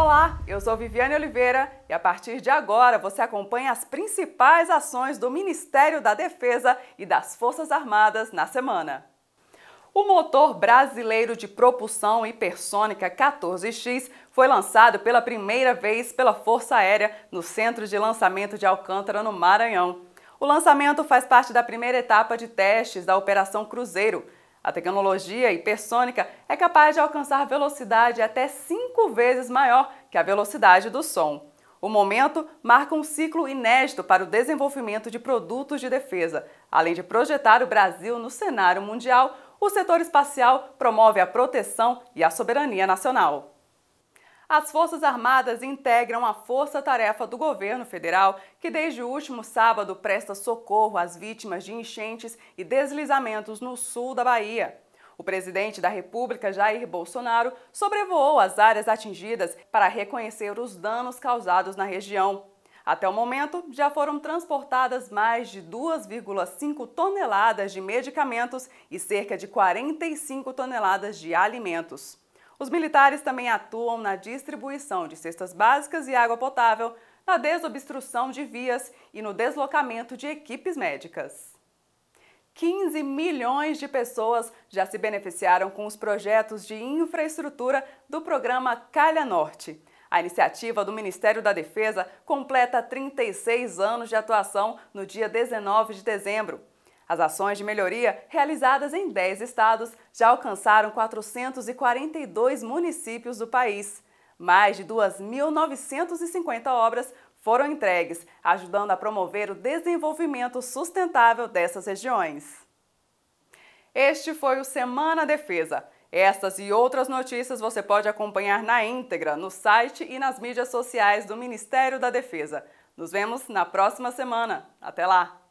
Olá, eu sou Viviane Oliveira e a partir de agora você acompanha as principais ações do Ministério da Defesa e das Forças Armadas na semana. O motor brasileiro de propulsão hipersônica 14X foi lançado pela primeira vez pela Força Aérea no Centro de Lançamento de Alcântara, no Maranhão. O lançamento faz parte da primeira etapa de testes da Operação Cruzeiro, a tecnologia hipersônica é capaz de alcançar velocidade até cinco vezes maior que a velocidade do som. O momento marca um ciclo inédito para o desenvolvimento de produtos de defesa. Além de projetar o Brasil no cenário mundial, o setor espacial promove a proteção e a soberania nacional. As Forças Armadas integram a força-tarefa do governo federal, que desde o último sábado presta socorro às vítimas de enchentes e deslizamentos no sul da Bahia. O presidente da República, Jair Bolsonaro, sobrevoou as áreas atingidas para reconhecer os danos causados na região. Até o momento, já foram transportadas mais de 2,5 toneladas de medicamentos e cerca de 45 toneladas de alimentos. Os militares também atuam na distribuição de cestas básicas e água potável, na desobstrução de vias e no deslocamento de equipes médicas. 15 milhões de pessoas já se beneficiaram com os projetos de infraestrutura do programa Calha Norte. A iniciativa do Ministério da Defesa completa 36 anos de atuação no dia 19 de dezembro. As ações de melhoria realizadas em 10 estados já alcançaram 442 municípios do país. Mais de 2.950 obras foram entregues, ajudando a promover o desenvolvimento sustentável dessas regiões. Este foi o Semana Defesa. Estas e outras notícias você pode acompanhar na íntegra no site e nas mídias sociais do Ministério da Defesa. Nos vemos na próxima semana. Até lá!